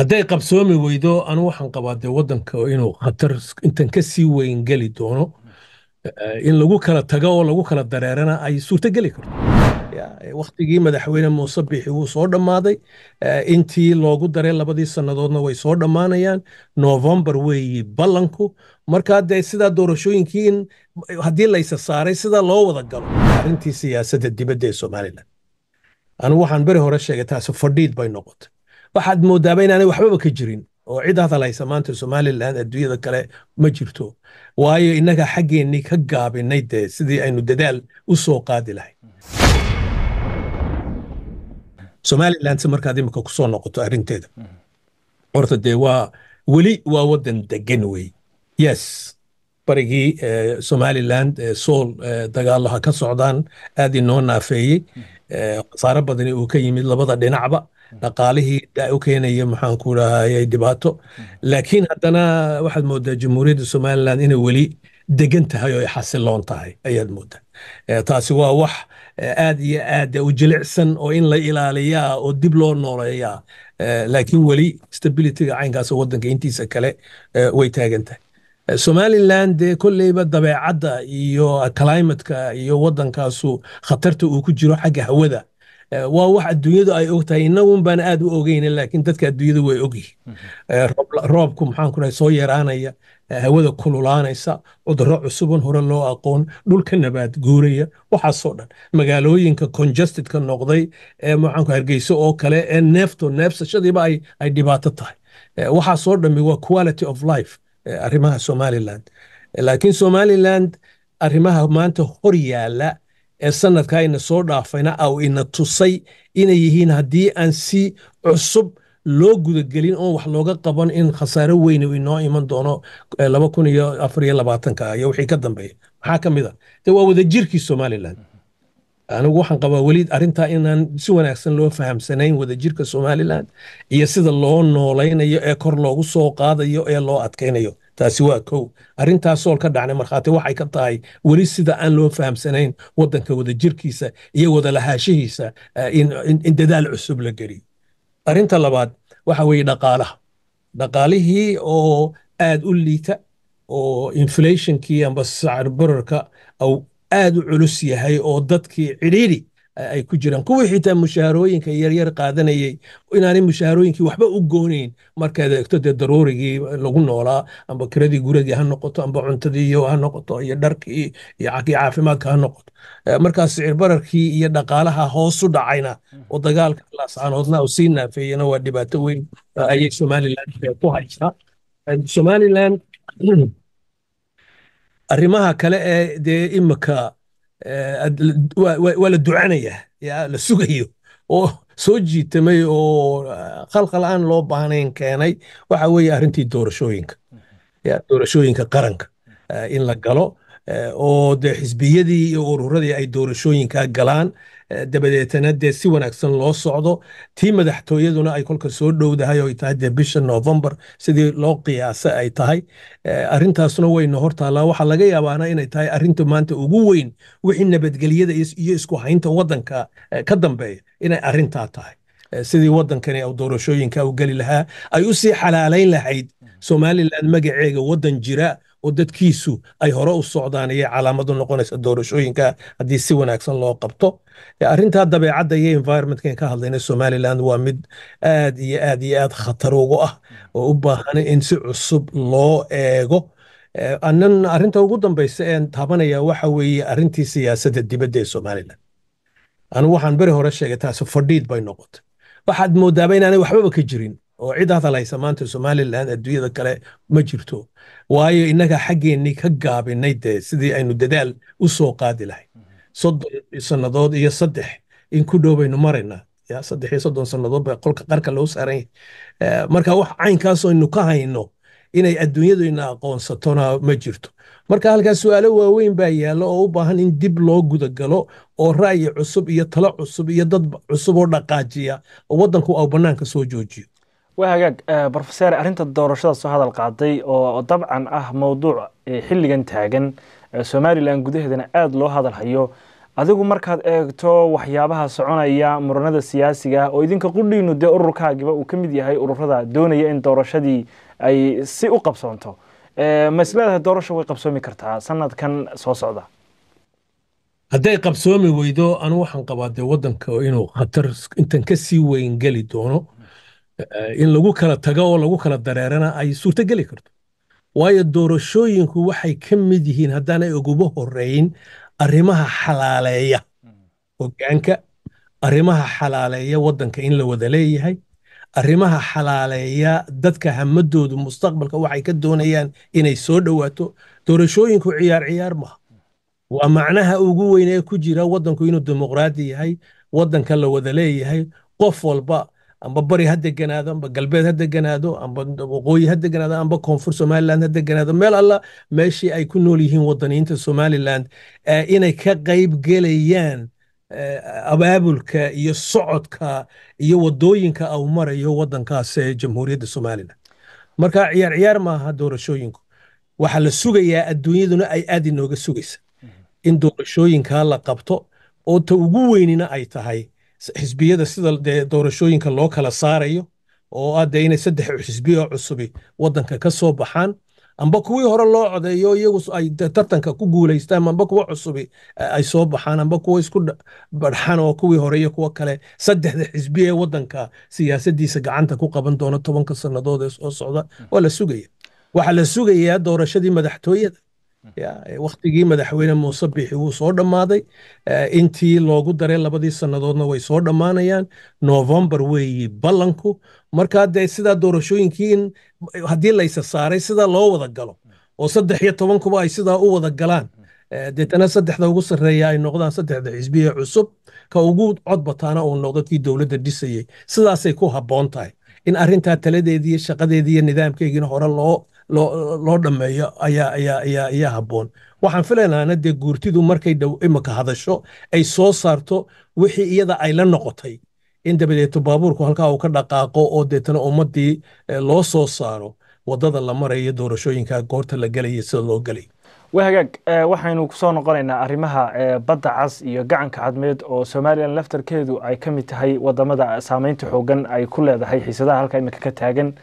hadday qabsoomi weydo anu waxaan qabaa dee waddanka inuu khatar intan ka sii weyn geli doono eh, in lagu kala tago oo lagu kala dareerana ay suurto karto eh, waktigii madaxweyne muuse bixi wuu soo dhammaaday eh, intii loogu daray labadii sannadoodna way soo dhammaanayaan novembar weeyi ballanku markaa dee sidaa doorashooyinkii in haddii laysa saaray sidaa loo wada galo arrintii siyaasadda dibadda ee somalilan anu waxaan beri hore sheegay taasi fadhiid bay noqotay waxaad moodaaba inaanay waxbaba ka jirin oo cid hadalaysa maanta somalilan adduunyada kale ma jirto waayo innaga xaggeennii ka gaabinay dee sidii aynu dadaal u soo qaadi lahay somalilan se markaad imika ku soo noqoto arrinteeda horta dee waa weli waa waddan degan wey yes barigii eh, somalilan eh, sool eh, dagaalaha ka socdaan aad inoo naafeeyey khasaaro badani uu ka yimid labada dhinacba dhaqaalihii u keenaya maxaan ku rahaayay dhibaato mm-hmm. laakiin haddana waxaad moodaa jamhuuriyadda somalilan inay weli degan tahay oo ay xasiloon tahay ayaad moodaa eh, taasi waa wax eh, aad iyo aad u jilicsan oo in la ilaaliyaa oo dib loo nooleeyaa eh, laakiin weli stabilityga caynkaas waddanka intiisa kale way taagan tahay somalilan dee kolleyba dabeecadda iyo climateka iyo waddankaasu khatarta uu ku jiro xagga hawada Eh, waa wax adduunyadu ay og tahay inagunbaan aad u ogeyna laakiin dadka adduunyadu way ogyihin mhm. eh, roobku maxaan soo yaraanaya eh, hawada kululaanaysa cudurro cusuban hore loo aqoon dhulka nabaad guuraya waxaasoo dhan magaalooyinka conjestedka noqday ee maxaanku hargeyso oo kale ee neefto neefsashadiiba ay dhibaato tahay waxaasoo dhammi waa quality of life arrimaha somaliland laakiin somaliland arrimaha maanta hor yaala ee sanadka ina soo dhaafayna au ina tusay inay yihiin haddii aan si cusub loo gudagelin oon wax looga qaban in khasaaro weyn inoo iman doono iyo wixii ka dambeeya maxaa ka mid a ah? de waa wadajirkii somaliland somalilan anigu waxaan qabaa weli arrintaa inaan si wanaagsan loo fahamsanayn wadajirka somaliland iyo sida loo noolaynayo ee kor loogu soo qaadayo ee loo adkaynayo taasi waa kow arrintaas sool ka dhacnay markhaati waxay ka tahay weli sida aan loo fahamsanayn waddanka wadajirkiisa iyo wadalahaashihiisa eh, in dadaal cusub la geliyo arinta labaad waxa weeye dhaqaalaha dhaqaalihii oo aad u liita oo inflationkii amba sacir bararka aad u culus yahay oo dadkii cidhiidhi ay ku jiraan kuwii xitaa mushaharooyinka yaryar qaadanayey inaanay mushaharooyinkii waxba u gooneyn markaad eegto dee daruurigii lagu noolaa amba kiradii gurigii ha noqoto amba cuntadii ha noqoto iyo dharkii iyo caafimaadka ha noqoto markaas sicirbararkii iyo dhaqaalaha hoosu dhacayna oo mm-hmm. dagaalka laasaanoodna sii naafeeyana waa dhibaato weyn ayay somalilan ku haysaa somalilan arrimaha kale ee dee imika Eh, waa la ducanaya yaa la sugayo oo soo jiitamay oo qalqal eh, aan loo baahnayn keenay waxa weeye arrintii doorashooyinka mm-hmm. doorashooyinka qaranka eh, in la galo oo dee xisbiyadii iyo ururadii ay doorashooyinka galaan dabadeetana dee si wanaagsan loo socdo tii madaxtooyaduna ay kolka soo dhowdahay oo tahay dee bisha noofembar sidii loo qiyaasa ay tahay arrintaasna wayna hortaallaan waxaa laga yaabaana inay tahay arrinta maanta ugu weyn wixii nabadgelyada iyo isku haynta waddanka ka dambeeya inay arrintaa tahay sidii waddankani doorashooyinka u geli lahaa ay usii xalaalayn lahayd somalilan magaceega waddan jira oo dadkiisu ay hore u socdaan ayay calaamadu noqonaysa doorashooyinka haddii si wanaagsan loo qabto arintaa dabeecadda iyo environmentka ka hadlayna somaliland waa mid aad iyo aad iyo aad khatar ugu ah oo u baahan in si cusub loo eego anan arrinta ugu dambaysa een taabanaya waxa weeye arrintii siyaasadda dibadda ee somalilan anu waxaan beri hore sheegay taasi fadhiid bay noqotay waxaad moodaaba inaanay waxbaba ka jirin oo cid hadalhaysa maanta somalilan adduunyada kale ma jirto waayo innaga xaggeennii ka gaabinay dee sidii aynu dadaal u soo qaadi lahayd soddon iyo saddex in ku dhow baynu maraynaa saddex iyo soddon sannadood baa qolka qarka loo saaran yahay eh, marka wax caynkaas aynu ka hayno inay adduunyadayna aqoonsatona ma jirto marka halkaas su-aalo waaweyn baa yaalla oo u baahan in dib loo gudagalo oo ra'yi cusub iyo talo cusub iyo dad cusub oo dhaqaajiya oo waddanku au bannaanka soo joojiyo waa hagaag eh, brofeseer arrinta doorashada soo hadal qaaday oo dabcan ah mowduuc eh, xilligan taagan somalilan gudaheedana aada loo hadal hayo adigu markaad eegto waxyaabaha soconaya muranada siyaasiga oo idinka qudhiinu dee ururkaagiba uu ka mid yahay ururada doonaya in doorashadii ay si u qabsoonto ma isleedahay doorasho way qabsoomi kartaa sanadkan soo socda hadday qabsoomi weydo anu waxaan qabaa dee waddanka inuu khatar intan ka sii weyn geli doono in lagu kala tago oo lagu kala dareerana ay suurto geli karto waayo doorashooyinku waxay ka mid yihiin haddaanay uguba horreyn arrimaha xalaaleeya mm. hogaanka arrimaha xalaaleeya waddanka in la wada leeyahay arrimaha xalaaleeya dadka hamadoodu mustaqbalka waxay ka doonayaan inay soo dhowaato doorashooyinku ciyaar ciyaar maha waa macnaha ugu weyn ee ku jira waddanku inuu dimuqraadi yahay waddanka la wada leeyahay qof walba amba bari ha deganaado amba galbeed ha deganaado amba waqooyi ha deganaado amba koonfur somalilan ha deganaado meel alla meeshii ay ku nool yihiin waddaniyiinta somalilan inay ka qayb gelayaan abaabulka iyo socodka iyo waddooyinka au marayo waddankaas ee jamhuuriyadda somalilan marka ciyaar ciyaar maaha doorashooyinku waxaa la sugayaa adduunyaduna ay aad inooga sugaysa mm-hmm. in doorashooyinkaa la qabto oo ugu weynina ay tahay xisbiyada sida dee doorashooyinka loo kala saarayo oo ade ah inay saddex xisbiyo cusubi waddanka ka soo baxaan amba kuwii hore loo codeeyo iyagu ay tartanka ku guuleystaan amba kuwa cusubi ay soo baxaan amba kuwa isku badxan oo kuwii hore iyo kuwa kale saddexda xisbi ee waddanka siyaasadiisa gacanta ku qaban doona tobanka sannadood ee soo socda mm. waa la sugaya waxaa la sugayaa doorashadii madaxtooyada wakhtigii madaxweyne muuse biixi wuu soo dhammaaday intii loogu daray labadii sannadoodna way soo dhammaanayaan novembar weeyi ballanku marka dee sidaa doorashooyinkii in haddii laysa saaray sidaa loo wada galo oo saddex iyo tobankuba ay sidaa u wada galaan deetana saddexda ugu sarreeya ay noqdaan saddexda xisbi ee cusub ka ugu cod bataana uu noqdo kii dowladda dhisayey sidaasay ku habboon tahay in arintaa taladeediiyo shaqadeediiyo nidaamkeegiina hore loo loo dhammeeyo ayaa habboon waxaan filaynaana dee guurtidu markay imika hadasho ay soo saarto wixii iyada ay la noqotay in dabadeeto baabuurku halkaa uu ka dhaqaaqo oo deetana ummaddii eh, loo soo saaro waddada la marayo doorashooyinka goorta la gelaya sida loo gelay hagaag eh, waxaynu kusoo noqonaynaa arrimaha eh, badda cas iyo gacanka cadmeed oo somalilan laftarkeedu ay ka mid tahay wadamada saameynta xoogan ay ku leedahay xiisadaha halka imika ka taagan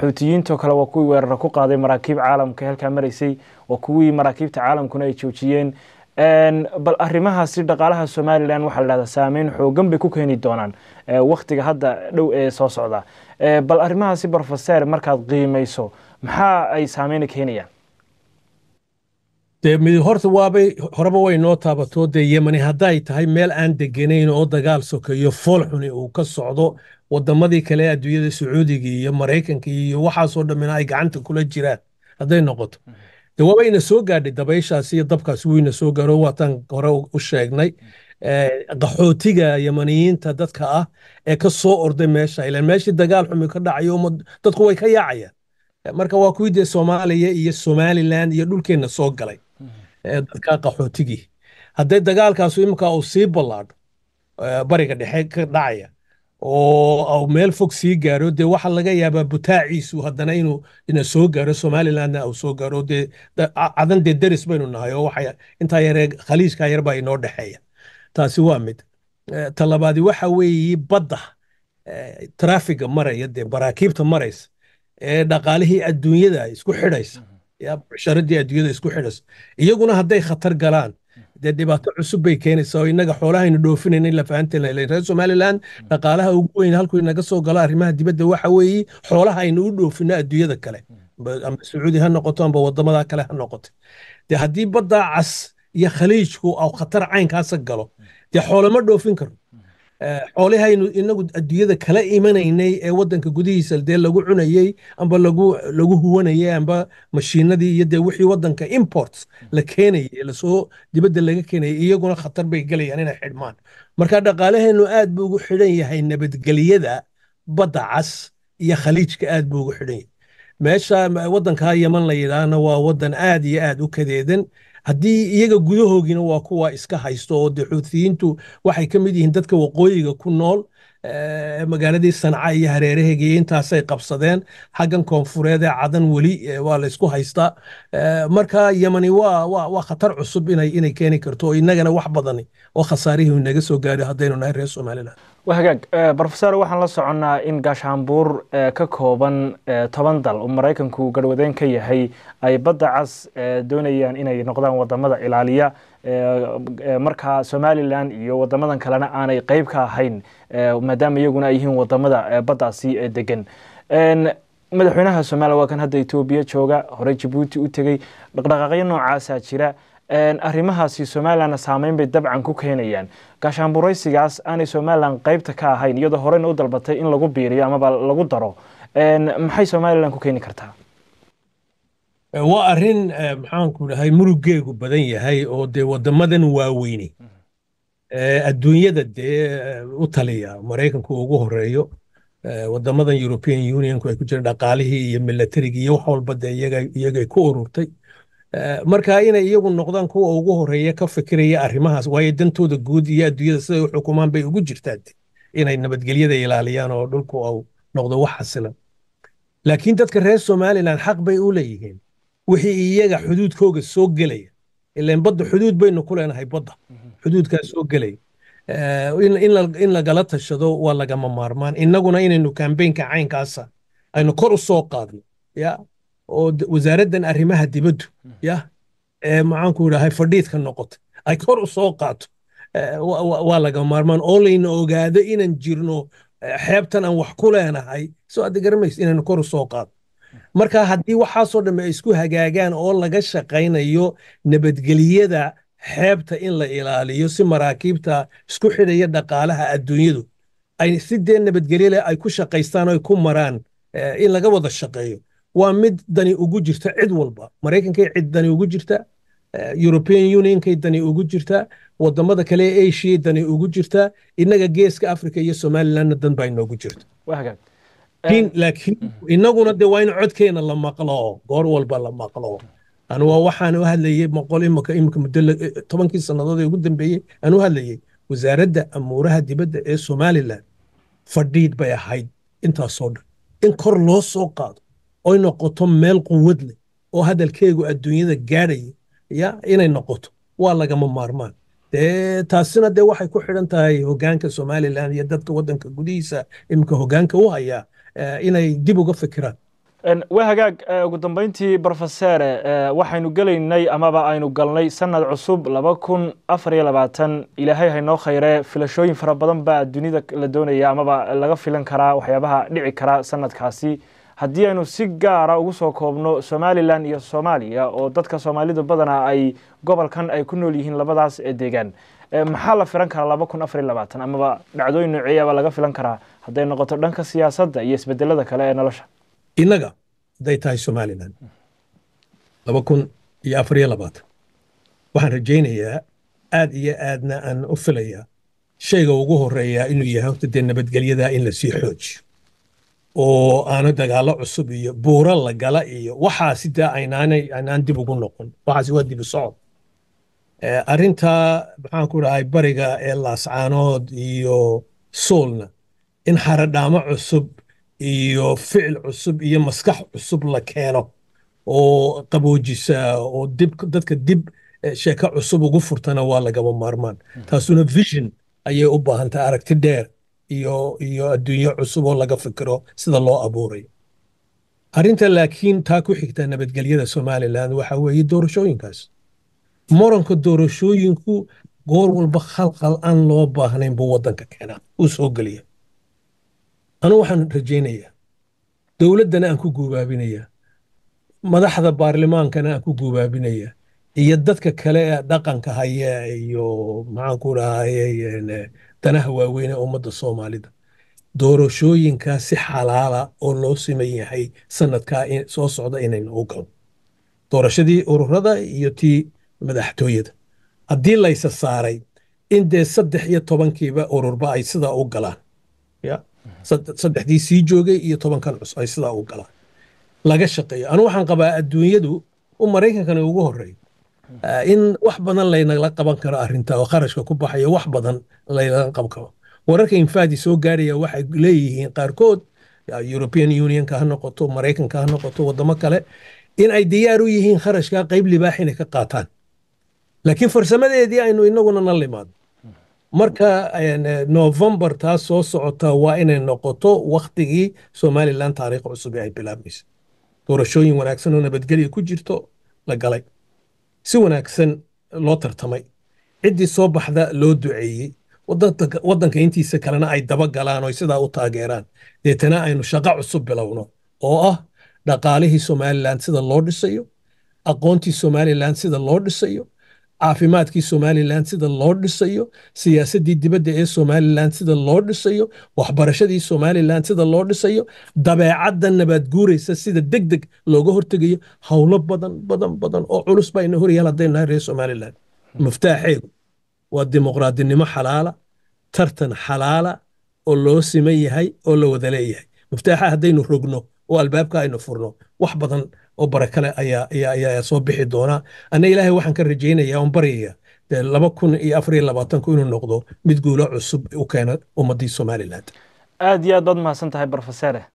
xuutiyiinto kale waa kuwii weerara ku qaaday maraakiib caalamka halkaa maraysay waa kuwii maraakiibta caalamkuna ay joojiyeen bal arrimahaasi dhaqaalaha somalilan waxaa ladhahdaa saameyn xoogan bay ku keeni doonaan waktiga hadda dhow ee soo socda bal arrimahaasi brofeser markaad qiimayso maxaa ay saameyna keenayaan de mid horta waabay horeba way noo taabatoo dee yemani hadday tahay meel aan deganayn oo dagaal sokeeyo fool xuni uu ka socdo wadamadii kale adduunyada sacuudigii iyo maraykanka iyo waxaasoo dhammina ay gacanta kula jiraan hadday noqoto de mm-hmm. waabayna soo gaadhay dabayshaas iyo dabkaas weyna soo gaaro waataan hore u sheegnay mm-hmm. eh, qaxootiga yamaniyiinta dadka ah ee kasoo soo orday meesha ilan meeshii dagaal xumi ka dhacayo dadku way ka yaacayaan eh, marka waa kuwii dee soomaaliya iyo somalilan iyo dhulkeenna soo galay mm-hmm. eh, dadka qaxootigii hadday dagaalkaasu iminka uu sii ballaadho bariga dhexe ka dhacaya oo meel fog sii gaaro dee waxaa laga yaabaa butaaciisu haddana inuu ina soo gaaro somalilandna uu soo gaaro dee cadan dee deris baynu nahay oo waxa intaa yaree khaliijkaa yar inoo dhexeeya taasi waa mid talabaadi waxa weeye badda trafiga maraya dee baraakiibta maraysa ee dhaqaalihii adduunyada isku xidhaysa mm-hmm. yaa mucsharadii adduunyada isku xidhaysa iyaguna hadday khatar galaan dee dhibaato cusub bay keenaysaa oo innaga xoolahaynu dhoofinayna in la fahanteelnal reer somalilan mm. dhaqaalaha ugu weyn halku inaga soo galo arrimaha dibadda waxa weeye xoolaha aynu u dhoofino adduunyada kale mm. ama sacuudi ha noqoto amba wadamada kale ha noqoto dee haddii baddaa cas iyo khaliijku au khatar caynkaasa galo mm. dee xoolama dhoofin karo xoolihaynu inagu adduunyada kala imanaynay ee wadanka gudihiisa dee lagu cunayey amba lagu huwanayey amba mashiinadii iyo dee wixii wadanka imports la keenayey lasoo dibadda laga keenayay iyaguna khatar bay galayaan inay xidhmaan marka dhaqaalahaynu aad buu ugu xidhan yahay nabadgelyada badda cas iyo khaliijka aad buu ugu xidhan yahay meesha wadankaa yaman la yidhaahna waa wadan aad iyo aad u kadeedan haddii iyaga gudahoogina waa kuwa iska haysto oo dee xuutiyiintu waxay ka mid yihiin dadka waqooyiga ku nool magaaladii sanca iyo hareeraheega intaasay qabsadeen xaggan koonfureed ee cadan weli waa laysku haystaa marka yemani waa khatar cusub inay keeni karto oo inagana wax badani oo khasaarihii naga soo gaari haddaynu nahay reer somaliland wahagaag eh, brofesor waxaan la soconnaa in gaashaanbuur eh, ka kooban eh, toban dal oo maraykanku garhwadeyn ka yahay ay badda cas doonayaan inay noqdaan wadamada ilaaliya markaa somalilan iyo wadamadan kalena aanay qeyb ka ahayn maadaama iyaguna ay yihiin wadamada baddaasi degan madaxweynaha somalilan waa kan hadda etoobiya jooga horey jabuuti u tegey dhaqdhaqaaqyo noocaasaa ah jira arrimahaasi somalilanna saameyn bay dabcan ku keenayaan gaashaanburaysigaas aanay somalilan qeybta ka ahayn iyadoo horena u dalbatay in lagu biiriyo amaba lagu daro maxay somalilan ku keeni kartaa waa arrin maxaanku dhahay murugeegu badan yahay oo dee waddamadan waaweyni adduunyada dee u taliya maraykanku ugu horeeyo waddamadan european unionku ay ku jiraan dhaqaalihii iyo milatarigii iyo wax walba dee iyagay ku ururtay marka inay iyagu noqdaan kuwa ugu horeeya ka fikiraya arrimahaas waayo dantooda guud iyo adduunyada siday u xukumaan bay ugu jirtaa inay nabadgelyada ilaaliyaan oo dhulku au noqdo wax xasilan laakiin dadka reer somalilan xaq bay u leeyihiin wixii iyaga xuduudkooga soo gelaya ilan badda xuduud baynu ku leenahay badda mhm. xuduudkaas soo gelaya in lagala tashado waa lagama maarmaan inaguna inaynu kambeynka caynkaasa aynu kor u soo qaadno oo wasaaraddan arrimaha dibaddu hmm. ya ee maxaanku idhahay fadhiidka noqota ay kor u soo qaato waa laga maarmaan oo layna ogaado inaan jirno xeebtan aan wax ku leenahay soo adda garmays inaynu kor u soo qaado hmm. marka haddii waxaasoo dhamme ay isku hagaagaan oo laga shaqaynayo nabadgelyada xeebta in la ilaaliyo si maraakiibta isku xidhaya dhaqaalaha adduunyadu ay si dee nabadgelyale ay ku shaqaystaan oo ay ku maraan in laga wada shaqeeyo waa mid dani ugu jirta cid walba maraykankay cid dani ugu jirta eh, european unionkay dani ugu jirta wadamada kale ee asiya dani ugu jirta inaga geeska africa iyo somalilandna dan baa inoogu jirta eh, laakiin mm. inaguna de waa in codkeena la maqlo goor walba la maqlo anuwa waxaan u hadlayey moqol imika imika muddo eh, tobankii sannadood ee ugu dambeeyey aan u hadlayay wasaaradda amuuraha dibadda ee somaliland fadhiid bay ahayd intaasoo dhan in kor loo soo qaado oy noqoto meel quwad leh oo hadalkeegu adduunyada gaadhaya ya inay noqoto waa lagama maarmaan dee taasina dee waxay ku xidhan tahay hogaanka somalilan iyo dadka waddanka gudihiisa iminka hogaanka u hayaa eh, inay dib uga fikiraan waa hagaag eh, ugu dambeyntii brofeseere eh, waxaynu gelaynay amaba aynu galnay sannad cusub laba kun afar iyo labaatan ilaahay haynoo khayre filashooyin fara badan baa dunida la doonaya amaba laga filan karaa waxyaabaha dhici kara sanadkaasi haddii aynu si gaara ugu soo koobno somalilan iyo soomaaliya oo dadka soomaalidu badanaa ay gobolkan ay ku nool yihiin labadaas deegaan maxaa la filan karaa laba kun afariy labaatan amaba dhacdooyin nooceeyaabaa laga filan karaa hadday noqoto dhanka siyaasadda iyo isbedelada kale ee nolosha innaga hadday tahay somalilan laba kun iyo afariyo labaatan waxaan rajaynayaa aad iyo aadna aan u filayaa shayga ugu horeeyaa inuu yahay horta dee nabadgelyadaa in la sii xoojiyo oo aana dagaalo cusub iyo buuro la gala iyo waxaasi da aynaanay aynaan dib ugu noqon waxaasi waa dibi socod arrinta maxaan ku dhahay bariga ee laascaanood iyo soolna in xaradhaamo cusub iyo ficil cusub iyo maskax cusub la keeno oo qaboojisa oo dib dadka dib sheeko cusub ugu furtana waa lagaba maarmaan hmm. taasuna vision ayay u baahantay aragti dheer iyo iyo adduunyo cusub oo laga fikiro sida loo abuuray arrinta laakiin taa ku xigta nabadgelyada somalilan waxa weeye doorashooyinkaas moranka doorashooyinku goor walba khalkhal aan loo baahnayn buu waddanka keenaa uu soo geliya anugu waxaan rajaynayaa dowladdana aan ku guubaabinayaa madaxda baarlimaankana aan ku guubaabinayaa iyo dadka kale dhaqanka haya iyo maxaanku dhahay danaha waaweyn ee ummadda soomaalida doorashooyinkaa si xalaala oo loo siman yahay sanadkaa soo socda inayna u galo doorashadii ururada iyo tii madaxtooyada haddii laysa saaray in dee saddex iyo tobankiiba ururba ay sidaa u galaan saddexdii sii joogay iyo tobankan cus ay sidaa u galaan laga shaqeeyo anu waxaan qabaa adduunyadu u maraykankana ugu horeeyo Eh, in wax badan laynala qaban karo arinta oo qarashka ku baxayo wax badan laynala qaban karo wararka infaadi soo gaaraya waxay leeyihiin qaarkood european unionka ha noqoto maraykanka ha noqoto wadamo kale in ay diyaar u yihiin kharashka qayb libaax inay ka qaataan laakiin farsamadeedii aynu inaguna na limaadno marka eh, novembar taas soo socota waa inay noqoto wakhtigii somalilan taariikh cusub ay bilaabmaysa doorashooyin wanaagsan oo nabadgelya ku jirto la galay si wanaagsan loo tartamay ciddii soo baxda loo duceeyey waddanka intiisa kalena ay daba galaan oo sidaa u taageeraan deetana aynu shaqo cusub bilowno oo ah dhaqaalihii somalilan sida loo dhisayo aqoontii somalilan sida loo dhisayo caafimaadkii somalilan sida loo dhisayo siyaasadii dibadda ee somalilan sida loo dhisayo waxbarashadii somalilan sida loo dhisayo dabeecadda guureysa sida deg deg looga hortegayo howlo badan badan badan oo culus baa ina horyeel reer somalilan hmm. muftaaxeedu waa dimuqraadinimo xalaala tartan xalaala oo loo siman yahay oo la wada leeyahay muftaaxa haddaynu rogno oo albaabka aynu furno wax badan oo barakale ayaa soo bixi doona anna ilaahay waxaan ka rajaynaya oon baryaya laba kun iyo afar iyo labaatanku inuu noqdo mid guulo cusub u keena ummaddii somalilan aad iyo aad baad mahadsan tahay brofesere